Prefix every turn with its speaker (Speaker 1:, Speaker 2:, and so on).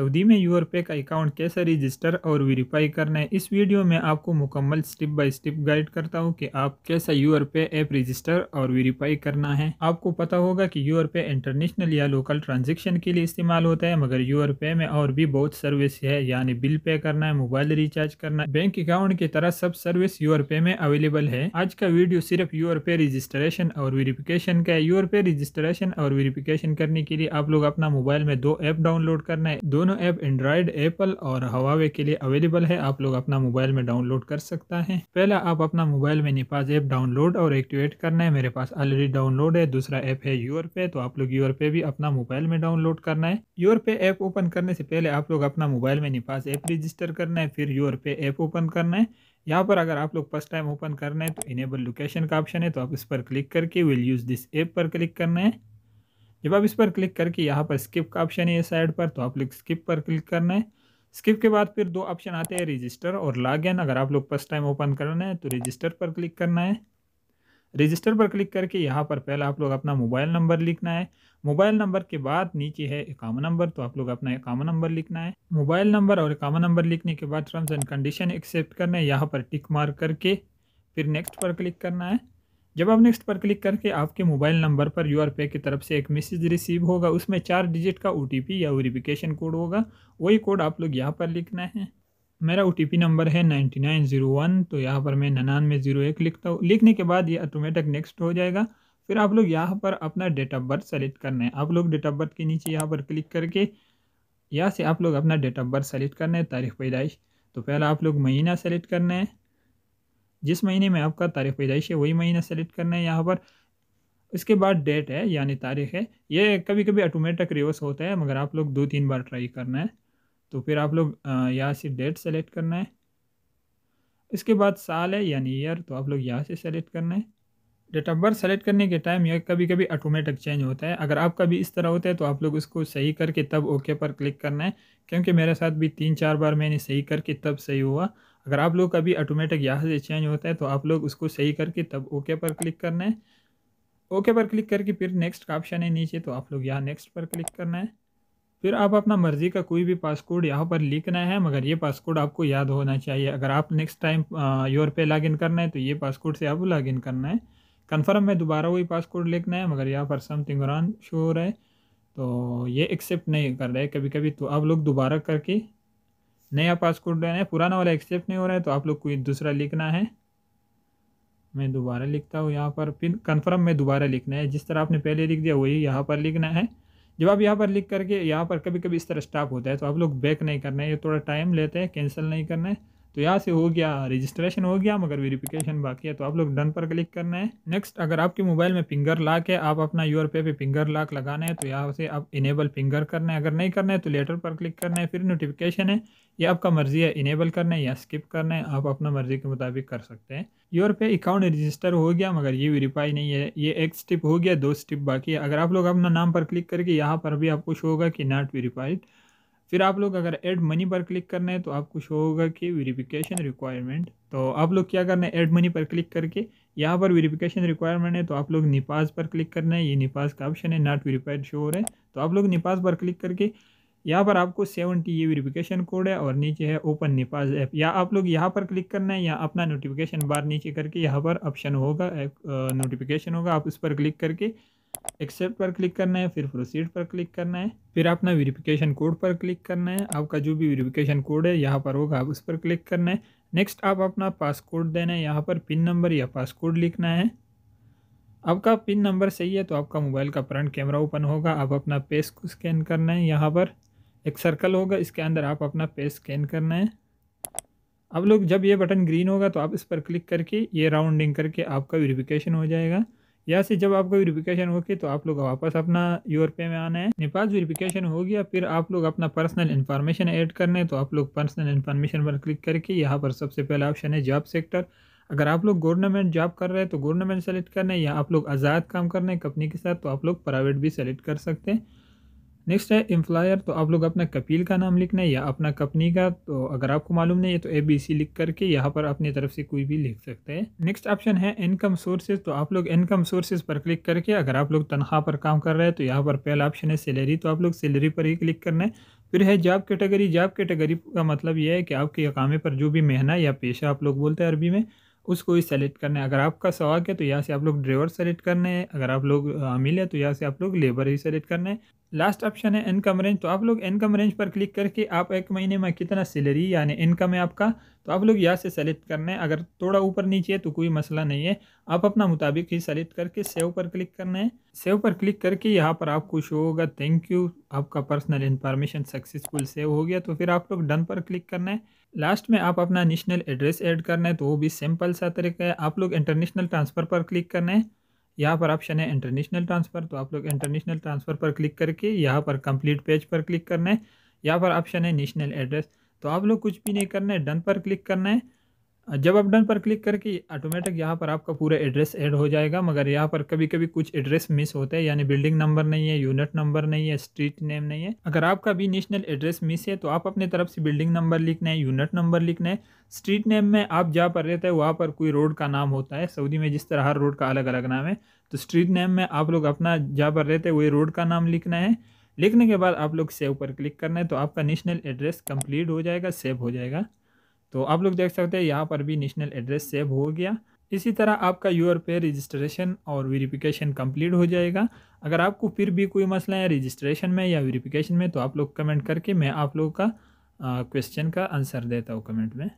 Speaker 1: Saudi में पे का अकाउंट कैसे रजिस्टर और वेरीफाई करना है इस वीडियो में आपको मुकम्मल स्टेप बाय स्टेप गाइड करता हूँ कि आप कैसा पे ऐप रजिस्टर और वेरीफाई करना है आपको पता होगा कि पे इंटरनेशनल या लोकल ट्रांजेक्शन के लिए इस्तेमाल होता है मगर पे में और भी बहुत सर्विस है यानी बिल पे करना है मोबाइल रिचार्ज करना है बैंक अकाउंट की तरह सब सर्विस पे में अवेलेबल है आज का वीडियो सिर्फ पे रजिस्ट्रेशन और वेरीफिकेशन का है पे रजिस्ट्रेशन और वेरीफिकेशन करने के लिए आप लोग अपना मोबाइल में दो ऐप डाउनलोड करना है दोनों दोनों ऐप एंड्रॉयड एप्पल और हवावे के लिए अवेलेबल है आप लोग अपना मोबाइल में डाउनलोड कर सकता है पहला आप अपना मोबाइल में निपाज ऐप डाउनलोड और एक्टिवेट करना है मेरे पास ऑलरेडी डाउनलोड है दूसरा ऐप है यूर पे तो आप लोग यूर पे भी अपना मोबाइल में डाउनलोड करना है यूर पे ऐप ओपन करने से पहले आप लोग अपना मोबाइल में निपास ऐप रजिस्टर करना है फिर यूर पे ऐप ओपन करना है यहाँ पर अगर आप लोग फर्स्ट टाइम ओपन करना है तो इनेबल लोकेशन का ऑप्शन है तो आप इस पर क्लिक करके विल यूज़ दिस ऐप पर क्लिक करना है जब आप इस पर क्लिक करके यहाँ पर स्किप का ऑप्शन है साइड पर तो आप लोग स्किप पर क्लिक करना है स्किप के बाद फिर दो ऑप्शन आते हैं रजिस्टर और लॉग इन अगर आप लोग फर्स्ट टाइम ओपन करना है तो रजिस्टर पर क्लिक करना है रजिस्टर पर क्लिक करके यहाँ पर पहले आप लोग अपना मोबाइल नंबर लिखना है मोबाइल नंबर के बाद नीचे है इकामा नंबर तो आप लोग अपना इकामा नंबर लिखना है मोबाइल नंबर और इकामा नंबर लिखने के बाद टर्म्स एंड कंडीशन एक्सेप्ट करना है यहाँ पर टिक मार करके फिर नेक्स्ट पर क्लिक करना है जब आप नेक्स्ट पर क्लिक करके आपके मोबाइल नंबर पर यू पे की तरफ से एक मैसेज रिसीव होगा उसमें चार डिजिट का ओ या वेरिफिकेशन कोड होगा वही कोड आप लोग यहाँ पर लिखना है मेरा ओ नंबर है नाइन्टी नाइन ज़ीरो वन तो यहाँ पर मैं ननानवे ज़ीरो एक लिखता हूँ लिखने के बाद ये ऑटोमेटिक नेक्स्ट हो जाएगा फिर आप लोग यहाँ पर अपना डेट ऑफ बर्थ सेलेक्ट करना है आप लोग डेट ऑफ बर्थ के नीचे यहाँ पर क्लिक करके यहाँ से आप लोग अपना डेट ऑफ बर्थ सेलेक्ट करना है तारीख पैदाइश तो पहला आप लोग महीना सेलेक्ट करना है जिस महीने में आपका तारीख पैदाइश है वही महीना सेलेक्ट करना है यहाँ पर इसके बाद डेट है यानी तारीख है ये कभी कभी ऑटोमेटिक रिवर्स होता है मगर आप लोग दो तीन बार ट्राई करना है तो फिर आप लोग यहाँ से डेट सेलेक्ट करना है इसके बाद साल है यानी ईयर तो आप लोग यहाँ से सेलेक्ट करना है डेट ऑफ बर्थ सेलेक्ट करने के टाइम यह कभी कभी ऑटोमेटिक चेंज होता है अगर आपका भी इस तरह होता है तो आप लोग उसको सही करके तब ओके पर क्लिक करना है क्योंकि मेरे साथ भी तीन चार बार मैंने सही करके तब सही हुआ अगर आप लोग कभी ऑटोमेटिक यहाँ से चेंज होता है तो आप लोग उसको सही करके तब ओके पर क्लिक करना है ओके पर क्लिक करके फिर नेक्स्ट का ऑप्शन है नीचे तो आप लोग यहाँ नेक्स्ट पर क्लिक करना है फिर आप अपना मर्ज़ी का कोई भी पासकोड यहाँ पर लिखना है मगर ये पासकोड आपको याद होना चाहिए अगर आप next time your pay login करना है तो ये पासकोड से आप लॉगिन करना है कन्फर्म में दोबारा वही पासकोड लिखना है मगर यहाँ पर समथिंग रॉन्ग शो हो रहा है तो ये एक्सेप्ट नहीं कर रहे कभी कभी तो आप लोग दोबारा करके नया पासकोड देना है पुराना वाला एक्सेप्ट नहीं हो रहा है तो आप लोग कोई दूसरा लिखना है मैं दोबारा लिखता हूँ यहाँ पर फिर कन्फर्म में दोबारा लिखना है जिस तरह आपने पहले लिख दिया वही यहाँ पर लिखना है जब आप यहाँ पर लिख करके यहाँ पर कभी कभी इस तरह स्टॉप होता है तो आप लोग बैक नहीं करना है ये थोड़ा टाइम लेते हैं कैंसिल नहीं करना है तो यहाँ से हो गया रजिस्ट्रेशन हो गया मगर वेरिफिकेशन बाकी है तो आप लोग डन पर क्लिक करना है नेक्स्ट अगर आपके मोबाइल में फिंगर लॉक है आप अपना यूर पे पे फिंगर लॉक लगाना है तो यहाँ से आप इनेबल फिंगर करना है अगर नहीं करना है तो लेटर पर क्लिक करना है फिर नोटिफिकेशन है ये आपका मर्जी है इनेबल करना है या स्किप करना है आप अपना मर्जी के मुताबिक कर सकते हैं यूर पे अकाउंट रजिस्टर हो गया मगर ये वेरीफाई नहीं है ये एक स्टिप हो गया दो स्टिप बाकी है अगर आप लोग अपना नाम पर क्लिक करके यहाँ पर भी आपको शो होगा कि नॉट वेरीफाइड फिर आप लोग अगर एड मनी पर क्लिक करना है तो आपको शो होगा कि वेरिफिकेशन रिक्वायरमेंट तो आप लोग क्या करना है एड मनी पर क्लिक करके यहाँ पर वेरिफिकेशन रिक्वायरमेंट है तो आप लोग निपास पर क्लिक करना है ये निपास का ऑप्शन है नॉट वेरीफाइड शो हो रहा है तो आप लोग निपास पर क्लिक करके यहाँ पर आपको सेवनटी ये वेरिफिकेशन कोड है और नीचे है ओपन निपास ऐप या आप लोग यहाँ पर क्लिक करना है या अपना नोटिफिकेशन बार नीचे करके यहाँ पर ऑप्शन होगा नोटिफिकेशन होगा आप उस पर क्लिक करके एक्सेप्ट पर क्लिक करना है फिर प्रोसीड पर क्लिक करना है फिर अपना वेरिफिकेशन कोड पर क्लिक करना है आपका जो भी वेरिफिकेशन कोड है यहाँ पर होगा आप उस पर क्लिक करना है नेक्स्ट आप अपना पासकोड देना है यहाँ पर पिन नंबर या पासकोड लिखना है आपका पिन नंबर सही है तो आपका मोबाइल का फ्रंट कैमरा ओपन होगा आप अपना पेस को स्कैन करना है यहाँ पर एक सर्कल होगा इसके अंदर आप अपना पेस स्कैन करना है अब लोग जब ये बटन ग्रीन होगा तो आप इस पर क्लिक करके ये राउंडिंग करके आपका वेरिफिकेशन हो जाएगा यहाँ से जब आपका वेरिफिकेशन होके तो आप लोग वापस अपना यूर पे में आना है नेपाल पास वेरिफिकेशन हो गया फिर आप लोग अपना पर्सनल इन्फॉर्मेशन ऐड करने तो आप लोग पर्सनल इन्फॉर्मेशन पर क्लिक करके यहाँ पर सबसे पहला ऑप्शन है जॉब सेक्टर अगर आप लोग गवर्नमेंट जॉब कर रहे हैं तो गवर्नमेंट सेलेक्ट करना है या आप लोग आज़ाद काम करना है कंपनी के साथ तो आप लोग प्राइवेट भी सेलेक्ट कर सकते हैं नेक्स्ट है एम्प्लॉयर तो आप लोग अपना कपिल का नाम लिखना है या अपना कंपनी का तो अगर आपको मालूम नहीं है तो ए बी सी लिख करके यहाँ पर अपनी तरफ से कोई भी लिख सकते हैं नेक्स्ट ऑप्शन है इनकम सोर्सेज तो आप लोग इनकम सोर्सेज पर क्लिक करके अगर आप लोग तनख्वाह पर काम कर रहे हैं तो यहाँ पर पहला ऑप्शन है सैलरी तो आप लोग सैलरी पर ही क्लिक करना है फिर है जॉब कैटेगरी जॉब कैटेगरी का मतलब यह है कि आपके अकामे पर जो भी महना या पेशा आप लोग बोलते हैं अरबी में उसको ही सेलेक्ट करना है अगर आपका सवाक है तो यहाँ से आप लोग ड्राइवर सेलेक्ट करना है अगर आप लोग अमील है तो यहाँ से आप लोग लेबर ही सेलेक्ट करना है लास्ट ऑप्शन है इनकम रेंज तो आप लोग इनकम रेंज पर क्लिक करके आप एक महीने में कितना सैलरी यानी इनकम है आपका तो आप लोग यहाँ से सेलेक्ट करना है अगर थोड़ा ऊपर नीचे है तो कोई मसला नहीं है आप अपना मुताबिक ही सेलेक्ट करके सेव पर क्लिक करना है सेव पर क्लिक करके यहाँ पर आपको शो होगा थैंक यू आपका पर्सनल इन्फॉर्मेशन सक्सेसफुल सेव हो गया तो फिर आप लोग डन पर क्लिक करना है लास्ट में आप अपना नेशनल एड्रेस ऐड करना है तो वो भी सिंपल सा तरीका है आप लोग इंटरनेशनल ट्रांसफ़र पर क्लिक करना है यहाँ पर ऑप्शन है इंटरनेशनल ट्रांसफ़र तो आप लोग इंटरनेशनल ट्रांसफ़र पर क्लिक करके यहाँ पर कंप्लीट पेज पर क्लिक करना है यहाँ पर ऑप्शन है नेशनल एड्रेस तो आप लोग कुछ भी नहीं करना है डन पर क्लिक करना है जब आप डन पर क्लिक करके ऑटोमेटिक यहाँ पर आपका पूरा एड्रेस ऐड हो जाएगा मगर यहाँ पर कभी कभी कुछ एड्रेस मिस होता है यानी बिल्डिंग नंबर नहीं है यूनिट नंबर नहीं है स्ट्रीट नेम नहीं है अगर आपका भी नेशनल एड्रेस मिस है तो आप अपने तरफ से बिल्डिंग नंबर लिखना है यूनिट नंबर लिखना है स्ट्रीट नेम में आप जहाँ पर रहते हैं वहाँ पर कोई रोड का नाम होता है सऊदी में जिस तरह हर रोड का अलग अलग नाम है तो स्ट्रीट नेम में आप लोग अपना जहाँ पर रहते हैं वही रोड का नाम लिखना है लिखने के बाद आप लोग सेव पर क्लिक करना है तो आपका नेशनल एड्रेस कंप्लीट हो जाएगा सेव हो जाएगा तो आप लोग देख सकते हैं यहाँ पर भी नेशनल एड्रेस सेव हो गया इसी तरह आपका यूर पे रजिस्ट्रेशन और वेरिफिकेशन कंप्लीट हो जाएगा अगर आपको फिर भी कोई मसला है रजिस्ट्रेशन में या वेरिफिकेशन में तो आप लोग कमेंट करके मैं आप लोग का क्वेश्चन का आंसर देता हूँ कमेंट में